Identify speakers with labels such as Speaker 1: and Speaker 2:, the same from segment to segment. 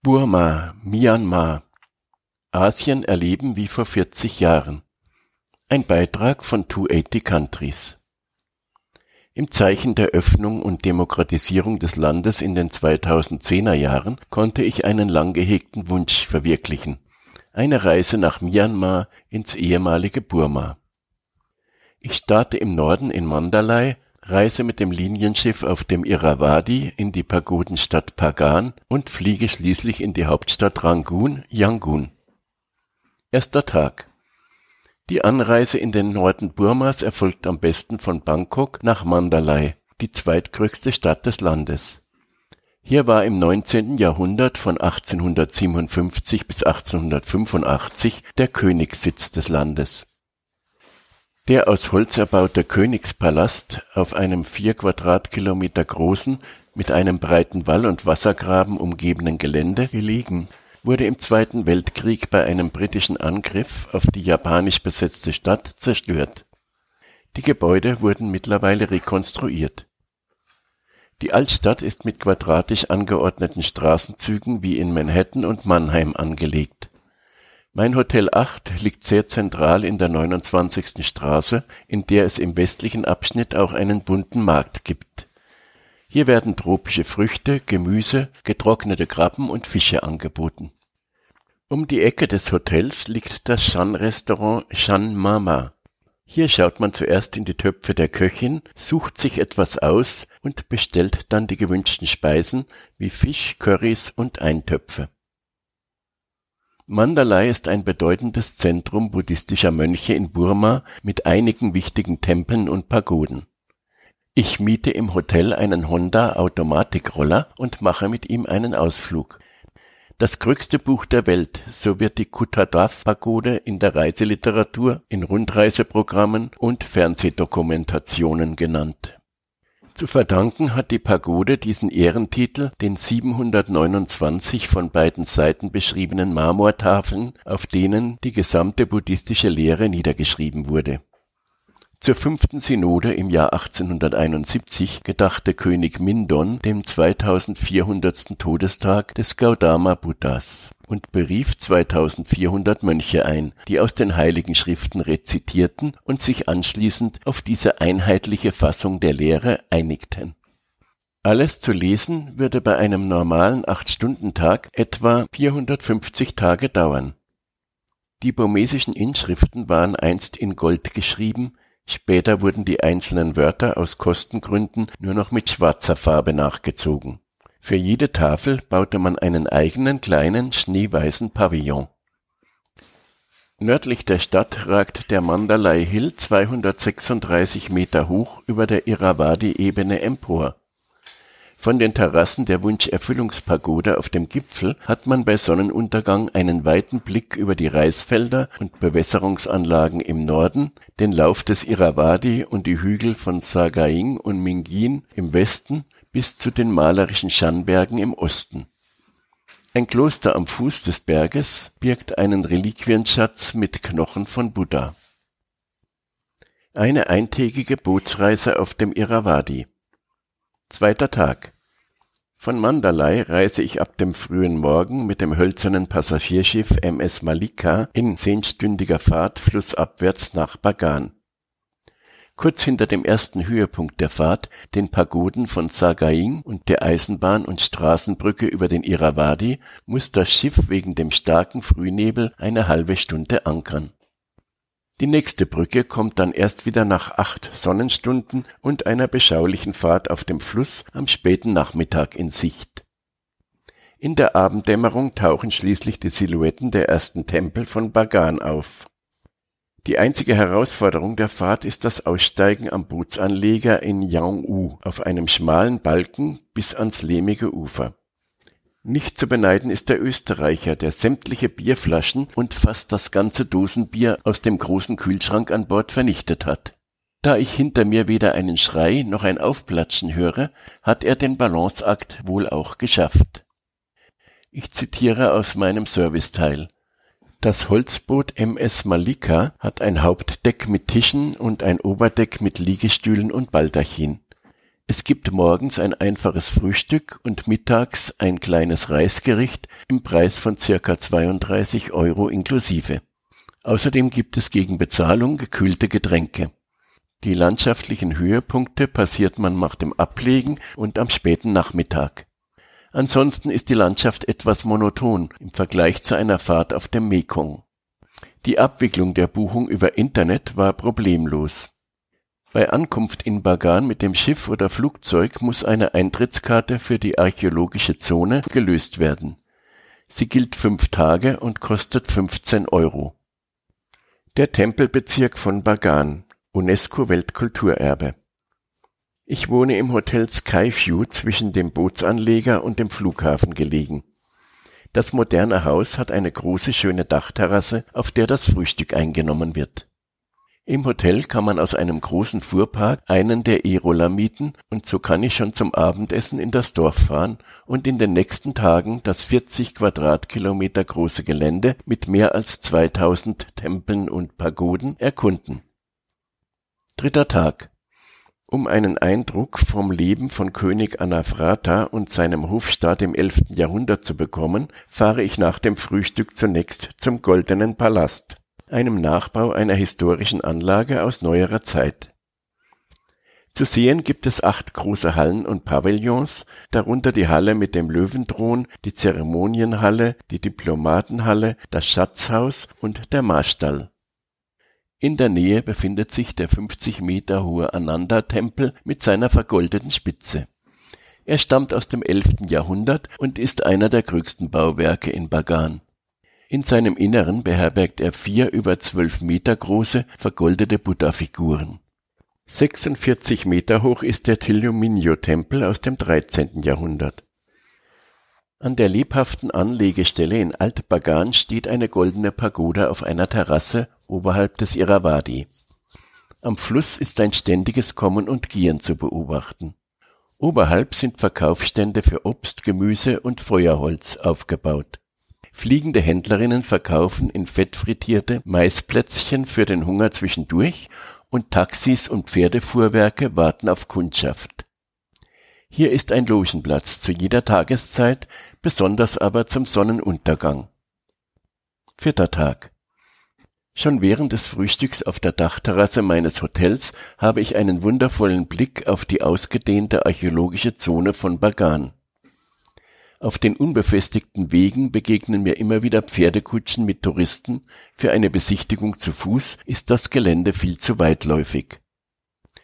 Speaker 1: Burma, Myanmar: Asien erleben wie vor 40 Jahren. Ein Beitrag von 280 Countries. Im Zeichen der Öffnung und Demokratisierung des Landes in den 2010er Jahren konnte ich einen lang gehegten Wunsch verwirklichen: eine Reise nach Myanmar ins ehemalige Burma. Ich starte im Norden in Mandalay reise mit dem Linienschiff auf dem Irrawaddy in die Pagodenstadt Pagan und fliege schließlich in die Hauptstadt Rangoon, Yangon. Erster Tag. Die Anreise in den Norden Burmas erfolgt am besten von Bangkok nach Mandalay, die zweitgrößte Stadt des Landes. Hier war im 19. Jahrhundert von 1857 bis 1885 der Königssitz des Landes. Der aus Holz erbaute Königspalast auf einem vier Quadratkilometer großen, mit einem breiten Wall und Wassergraben umgebenen Gelände gelegen, wurde im Zweiten Weltkrieg bei einem britischen Angriff auf die japanisch besetzte Stadt zerstört. Die Gebäude wurden mittlerweile rekonstruiert. Die Altstadt ist mit quadratisch angeordneten Straßenzügen wie in Manhattan und Mannheim angelegt mein Hotel 8 liegt sehr zentral in der 29. Straße, in der es im westlichen Abschnitt auch einen bunten Markt gibt. Hier werden tropische Früchte, Gemüse, getrocknete Krabben und Fische angeboten. Um die Ecke des Hotels liegt das Shan-Restaurant Shan Mama. Hier schaut man zuerst in die Töpfe der Köchin, sucht sich etwas aus und bestellt dann die gewünschten Speisen wie Fisch, Curries und Eintöpfe. Mandalay ist ein bedeutendes Zentrum buddhistischer Mönche in Burma mit einigen wichtigen Tempeln und Pagoden. Ich miete im Hotel einen Honda-Automatikroller und mache mit ihm einen Ausflug. Das größte Buch der Welt, so wird die Kuttadaw-Pagode in der Reiseliteratur, in Rundreiseprogrammen und Fernsehdokumentationen genannt zu verdanken hat die Pagode diesen Ehrentitel den 729 von beiden Seiten beschriebenen Marmortafeln, auf denen die gesamte buddhistische Lehre niedergeschrieben wurde zur fünften Synode im Jahr 1871 gedachte König Mindon dem 2400. Todestag des Gaudama Buddhas und berief 2400 Mönche ein, die aus den heiligen Schriften rezitierten und sich anschließend auf diese einheitliche Fassung der Lehre einigten. Alles zu lesen würde bei einem normalen Acht-Stunden-Tag etwa 450 Tage dauern. Die burmesischen Inschriften waren einst in Gold geschrieben, Später wurden die einzelnen Wörter aus Kostengründen nur noch mit schwarzer Farbe nachgezogen. Für jede Tafel baute man einen eigenen kleinen schneeweißen Pavillon. Nördlich der Stadt ragt der Mandalay Hill 236 Meter hoch über der Irrawaddy-Ebene empor von den Terrassen der Wunscherfüllungspagode auf dem Gipfel hat man bei Sonnenuntergang einen weiten Blick über die Reisfelder und Bewässerungsanlagen im Norden, den Lauf des Irrawaddy und die Hügel von Sagaing und Mingin im Westen bis zu den malerischen Schanbergen im Osten. Ein Kloster am Fuß des Berges birgt einen Reliquienschatz mit Knochen von Buddha. Eine eintägige Bootsreise auf dem Irrawaddy Zweiter Tag. Von Mandalay reise ich ab dem frühen Morgen mit dem hölzernen Passagierschiff MS Malika in zehnstündiger Fahrt flussabwärts nach Bagan. Kurz hinter dem ersten Höhepunkt der Fahrt, den Pagoden von Sagaing und der Eisenbahn- und Straßenbrücke über den Irrawaddy, muss das Schiff wegen dem starken Frühnebel eine halbe Stunde ankern die nächste Brücke kommt dann erst wieder nach acht Sonnenstunden und einer beschaulichen Fahrt auf dem Fluss am späten Nachmittag in Sicht. In der Abenddämmerung tauchen schließlich die Silhouetten der ersten Tempel von Bagan auf. Die einzige Herausforderung der Fahrt ist das Aussteigen am Bootsanleger in Yang-U auf einem schmalen Balken bis ans lehmige Ufer. Nicht zu beneiden ist der Österreicher, der sämtliche Bierflaschen und fast das ganze Dosenbier aus dem großen Kühlschrank an Bord vernichtet hat. Da ich hinter mir weder einen Schrei noch ein Aufplatschen höre, hat er den Balanceakt wohl auch geschafft. Ich zitiere aus meinem Serviceteil. Das Holzboot MS Malika hat ein Hauptdeck mit Tischen und ein Oberdeck mit Liegestühlen und Baldachin. Es gibt morgens ein einfaches Frühstück und mittags ein kleines Reisgericht im Preis von circa 32 Euro inklusive. Außerdem gibt es gegen Bezahlung gekühlte Getränke. Die landschaftlichen Höhepunkte passiert man nach dem Ablegen und am späten Nachmittag. Ansonsten ist die Landschaft etwas monoton im Vergleich zu einer Fahrt auf dem Mekong. Die Abwicklung der Buchung über Internet war problemlos. Bei Ankunft in Bagan mit dem Schiff oder Flugzeug muss eine Eintrittskarte für die Archäologische Zone gelöst werden. Sie gilt fünf Tage und kostet 15 Euro. Der Tempelbezirk von Bagan UNESCO-Weltkulturerbe Ich wohne im Hotel Skyview zwischen dem Bootsanleger und dem Flughafen gelegen. Das moderne Haus hat eine große schöne Dachterrasse, auf der das Frühstück eingenommen wird im Hotel kann man aus einem großen Fuhrpark einen der E-Roller mieten und so kann ich schon zum Abendessen in das Dorf fahren und in den nächsten Tagen das 40 Quadratkilometer große Gelände mit mehr als 2000 Tempeln und Pagoden erkunden. Dritter Tag. Um einen Eindruck vom Leben von König Anafrata und seinem Hofstaat im 11. Jahrhundert zu bekommen, fahre ich nach dem Frühstück zunächst zum Goldenen Palast einem Nachbau einer historischen Anlage aus neuerer Zeit. Zu sehen gibt es acht große Hallen und Pavillons, darunter die Halle mit dem Löwenthron, die Zeremonienhalle, die Diplomatenhalle, das Schatzhaus und der Marstall. In der Nähe befindet sich der 50 Meter hohe Ananda-Tempel mit seiner vergoldeten Spitze. Er stammt aus dem 11. Jahrhundert und ist einer der größten Bauwerke in Bagan. In seinem Inneren beherbergt er vier über zwölf Meter große, vergoldete Buddha-Figuren. 46 Meter hoch ist der Tiluminyu-Tempel aus dem 13. Jahrhundert. An der lebhaften Anlegestelle in Altbagan steht eine goldene Pagode auf einer Terrasse oberhalb des Irrawaddy. Am Fluss ist ein ständiges Kommen und Gehen zu beobachten. Oberhalb sind Verkaufsstände für Obst, Gemüse und Feuerholz aufgebaut. Fliegende Händlerinnen verkaufen in Fett frittierte Maisplätzchen für den Hunger zwischendurch und Taxis und Pferdefuhrwerke warten auf Kundschaft. Hier ist ein Logenplatz zu jeder Tageszeit, besonders aber zum Sonnenuntergang. Vierter Tag. Schon während des Frühstücks auf der Dachterrasse meines Hotels habe ich einen wundervollen Blick auf die ausgedehnte archäologische Zone von Bagan. Auf den unbefestigten Wegen begegnen mir immer wieder Pferdekutschen mit Touristen, für eine Besichtigung zu Fuß ist das Gelände viel zu weitläufig.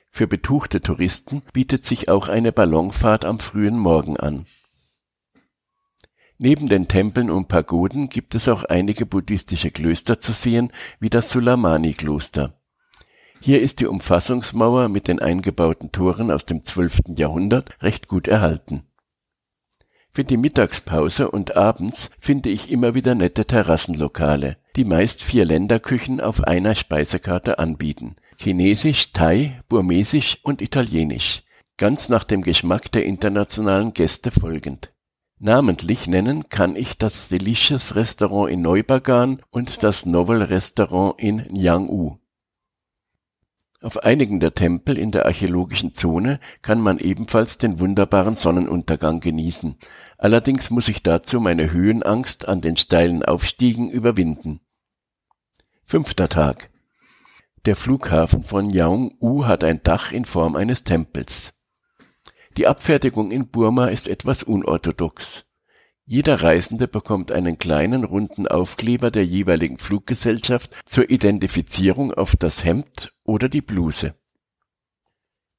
Speaker 1: Für betuchte Touristen bietet sich auch eine Ballonfahrt am frühen Morgen an. Neben den Tempeln und Pagoden gibt es auch einige buddhistische Klöster zu sehen, wie das Sulamani-Kloster. Hier ist die Umfassungsmauer mit den eingebauten Toren aus dem 12. Jahrhundert recht gut erhalten für die Mittagspause und abends finde ich immer wieder nette Terrassenlokale, die meist vier Länderküchen auf einer Speisekarte anbieten: Chinesisch, Thai, Burmesisch und Italienisch, ganz nach dem Geschmack der internationalen Gäste folgend. Namentlich nennen kann ich das Delicious Restaurant in Neubagan und das Novel Restaurant in Yang auf einigen der Tempel in der archäologischen Zone kann man ebenfalls den wunderbaren Sonnenuntergang genießen, allerdings muss ich dazu meine Höhenangst an den steilen Aufstiegen überwinden. Fünfter Tag Der Flughafen von Yaung-U hat ein Dach in Form eines Tempels. Die Abfertigung in Burma ist etwas unorthodox. Jeder Reisende bekommt einen kleinen runden Aufkleber der jeweiligen Fluggesellschaft zur Identifizierung auf das Hemd oder die Bluse.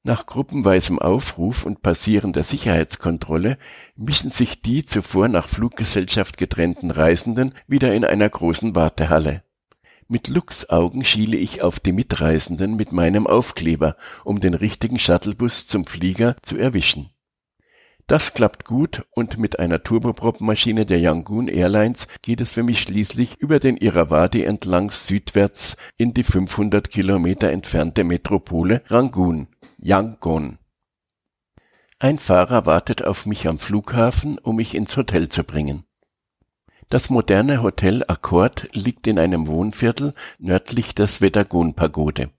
Speaker 1: Nach gruppenweisem Aufruf und Passieren der Sicherheitskontrolle mischen sich die zuvor nach Fluggesellschaft getrennten Reisenden wieder in einer großen Wartehalle. Mit Luchsaugen schiele ich auf die Mitreisenden mit meinem Aufkleber, um den richtigen Shuttlebus zum Flieger zu erwischen das klappt gut und mit einer Turboprop-Maschine der Yangon Airlines geht es für mich schließlich über den Irrawaddy entlang südwärts in die 500 Kilometer entfernte Metropole Rangoon, Yangon. Ein Fahrer wartet auf mich am Flughafen, um mich ins Hotel zu bringen. Das moderne Hotel Accord liegt in einem Wohnviertel nördlich der Svedagon-Pagode.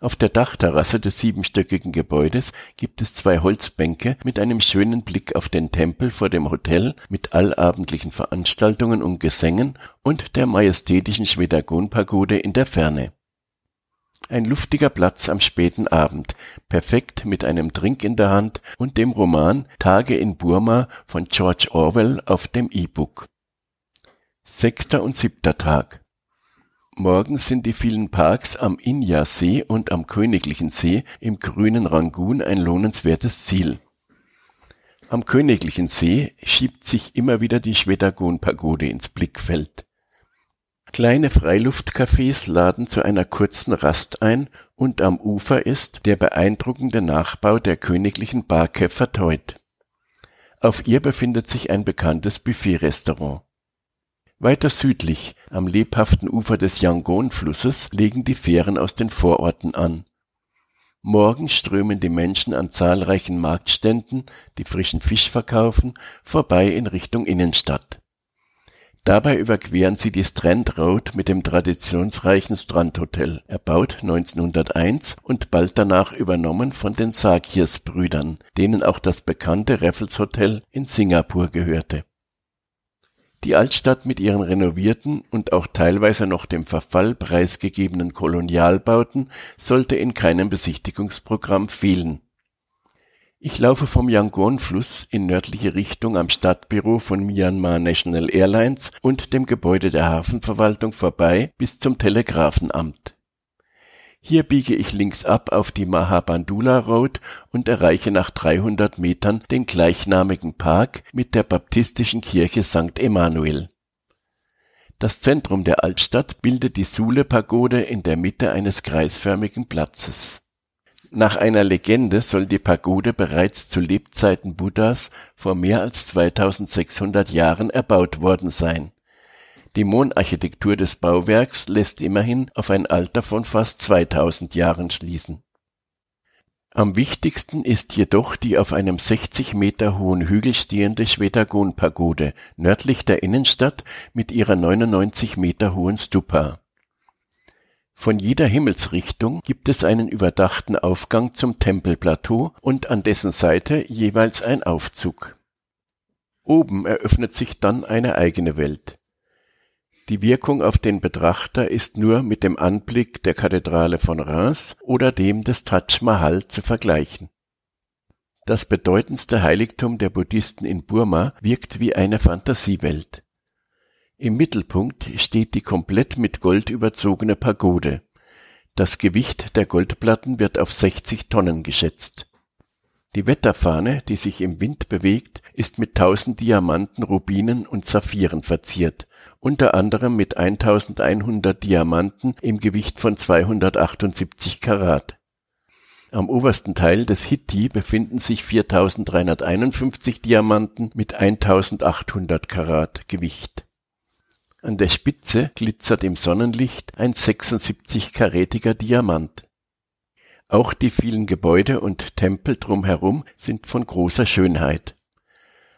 Speaker 1: Auf der Dachterrasse des siebenstöckigen Gebäudes gibt es zwei Holzbänke mit einem schönen Blick auf den Tempel vor dem Hotel mit allabendlichen Veranstaltungen und Gesängen und der majestätischen Schwedagon-Pagode in der Ferne. Ein luftiger Platz am späten Abend, perfekt mit einem Drink in der Hand und dem Roman Tage in Burma von George Orwell auf dem E-Book. Sechster und siebter Tag Morgen sind die vielen Parks am Inya-See und am Königlichen See im grünen Rangoon ein lohnenswertes Ziel. Am Königlichen See schiebt sich immer wieder die Schwedagon-Pagode ins Blickfeld. Kleine Freiluftcafés laden zu einer kurzen Rast ein und am Ufer ist der beeindruckende Nachbau der königlichen Barke verteut. Auf ihr befindet sich ein bekanntes Buffet-Restaurant. Weiter südlich, am lebhaften Ufer des Yangon-Flusses, legen die Fähren aus den Vororten an. Morgen strömen die Menschen an zahlreichen Marktständen, die frischen Fisch verkaufen, vorbei in Richtung Innenstadt. Dabei überqueren sie die Strand Road mit dem traditionsreichen Strandhotel, erbaut 1901 und bald danach übernommen von den Sakirs-Brüdern, denen auch das bekannte Raffles Hotel in Singapur gehörte die Altstadt mit ihren renovierten und auch teilweise noch dem Verfall preisgegebenen Kolonialbauten sollte in keinem Besichtigungsprogramm fehlen. Ich laufe vom Yangon-Fluss in nördliche Richtung am Stadtbüro von Myanmar National Airlines und dem Gebäude der Hafenverwaltung vorbei bis zum Telegrafenamt hier biege ich links ab auf die Mahabandula Road und erreiche nach 300 Metern den gleichnamigen Park mit der baptistischen Kirche St. Emanuel. Das Zentrum der Altstadt bildet die Sule-Pagode in der Mitte eines kreisförmigen Platzes. Nach einer Legende soll die Pagode bereits zu Lebzeiten Buddhas vor mehr als 2600 Jahren erbaut worden sein die Mondarchitektur des Bauwerks lässt immerhin auf ein Alter von fast 2000 Jahren schließen. Am wichtigsten ist jedoch die auf einem 60 Meter hohen Hügel stehende Schwedagon-Pagode nördlich der Innenstadt mit ihrer 99 Meter hohen Stupa. Von jeder Himmelsrichtung gibt es einen überdachten Aufgang zum Tempelplateau und an dessen Seite jeweils ein Aufzug. Oben eröffnet sich dann eine eigene Welt. Die Wirkung auf den Betrachter ist nur mit dem Anblick der Kathedrale von Reims oder dem des Taj Mahal zu vergleichen. Das bedeutendste Heiligtum der Buddhisten in Burma wirkt wie eine Fantasiewelt. Im Mittelpunkt steht die komplett mit Gold überzogene Pagode. Das Gewicht der Goldplatten wird auf 60 Tonnen geschätzt. Die Wetterfahne, die sich im Wind bewegt, ist mit tausend Diamanten, Rubinen und Saphiren verziert unter anderem mit 1100 Diamanten im Gewicht von 278 Karat. Am obersten Teil des Hitti befinden sich 4351 Diamanten mit 1800 Karat Gewicht. An der Spitze glitzert im Sonnenlicht ein 76-karätiger Diamant. Auch die vielen Gebäude und Tempel drumherum sind von großer Schönheit.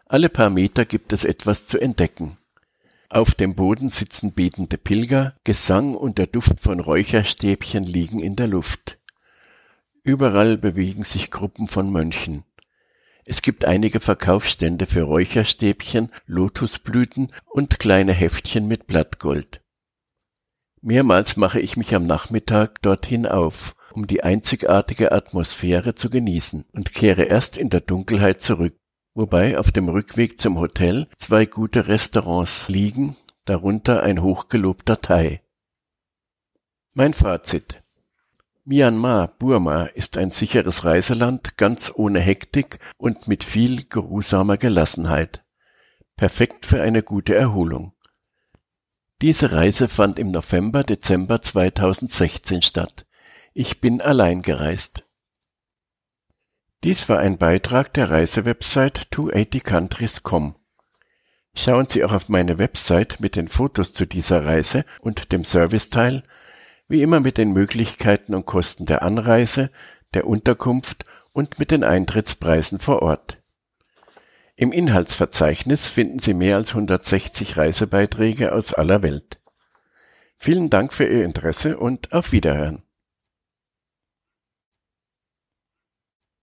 Speaker 1: Alle paar Meter gibt es etwas zu entdecken. Auf dem Boden sitzen betende Pilger, Gesang und der Duft von Räucherstäbchen liegen in der Luft. Überall bewegen sich Gruppen von Mönchen. Es gibt einige Verkaufsstände für Räucherstäbchen, Lotusblüten und kleine Heftchen mit Blattgold. Mehrmals mache ich mich am Nachmittag dorthin auf, um die einzigartige Atmosphäre zu genießen und kehre erst in der Dunkelheit zurück, wobei auf dem Rückweg zum Hotel zwei gute Restaurants liegen, darunter ein hochgelobter Thai. Mein Fazit. Myanmar, Burma ist ein sicheres Reiseland, ganz ohne Hektik und mit viel geruhsamer Gelassenheit. Perfekt für eine gute Erholung. Diese Reise fand im November, Dezember 2016 statt. Ich bin allein gereist. Dies war ein Beitrag der Reisewebsite 280countries.com. Schauen Sie auch auf meine Website mit den Fotos zu dieser Reise und dem Serviceteil, wie immer mit den Möglichkeiten und Kosten der Anreise, der Unterkunft und mit den Eintrittspreisen vor Ort. Im Inhaltsverzeichnis finden Sie mehr als 160 Reisebeiträge aus aller Welt. Vielen Dank für Ihr Interesse und auf Wiederhören.